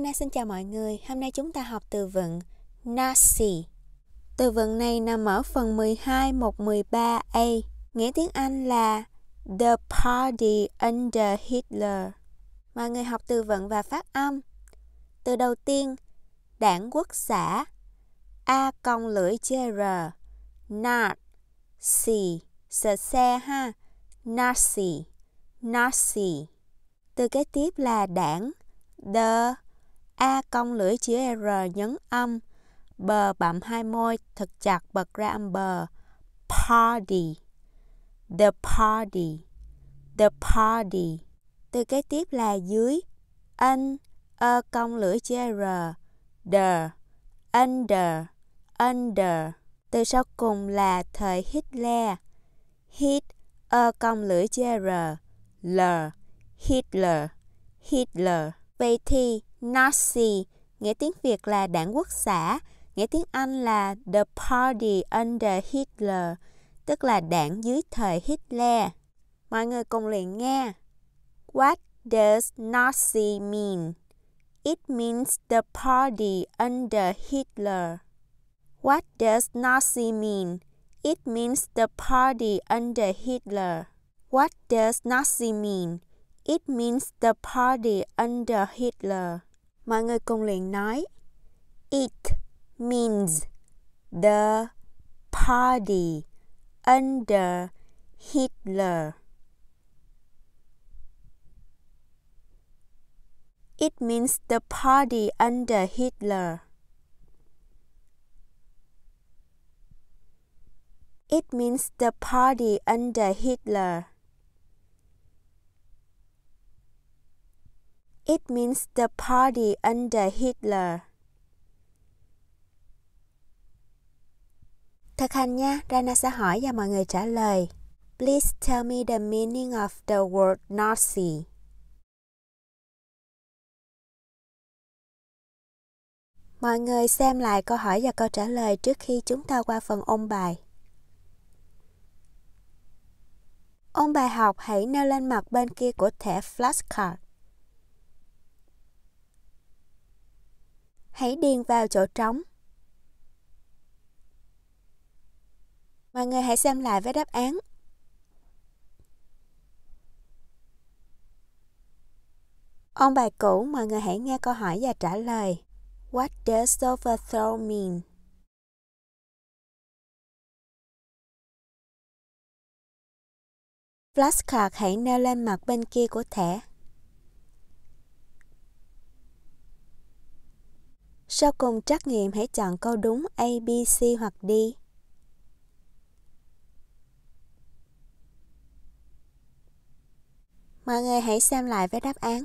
Nana xin chào mọi người. Hôm nay chúng ta học từ vựng nasi. Từ vựng này nằm ở phần 12 mục 13a, nghĩa tiếng Anh là The Party Under Hitler. Mọi người học từ vựng và phát âm. Từ đầu tiên, đảng quốc xã A cong lưỡi chê r Nat Xì Sờ xe ha Nazi Nazi. Từ kế tiếp là đảng The A cong lưỡi chĩa R nhấn âm. B bặm hai môi thật chặt bật ra âm bờ. Party. The party. The party. Từ kế tiếp là dưới. Anh. Ơ cong lưỡi chĩa R. The. Under. Under. Từ sau cùng là thời Hitler. Hit. Ơ cong lưỡi chĩa R. L. Hitler. Hitler. Vậy thì Nazi, nghĩa tiếng Việt là đảng quốc xã, nghĩa tiếng Anh là The Party Under Hitler, tức là đảng dưới thời Hitler. Mọi người cùng luyện nghe. What does Nazi mean? It means the party under Hitler. What does Nazi mean? It means the party under Hitler. What does Nazi mean? It means the party under Hitler. Mọi người cùng liền nói. It means the party under Hitler. It means the party under Hitler. It means the party under Hitler. It means the party under Hitler. Thực hành nha, Rana sẽ hỏi và mọi người trả lời. Please tell me the meaning of the word Nazi. Mọi người xem lại câu hỏi và câu trả lời trước khi chúng ta qua phần ôn bài. Ôn bài học hãy nêu lên mặt bên kia của thẻ flashcard. hãy điền vào chỗ trống. Mọi người hãy xem lại với đáp án. Ông bài cũ, mọi người hãy nghe câu hỏi và trả lời. What does overthrow mean? Flashcard hãy nêu lên mặt bên kia của thẻ Sau cùng trắc nghiệm hãy chọn câu đúng A, B, C hoặc D. Mọi người hãy xem lại với đáp án.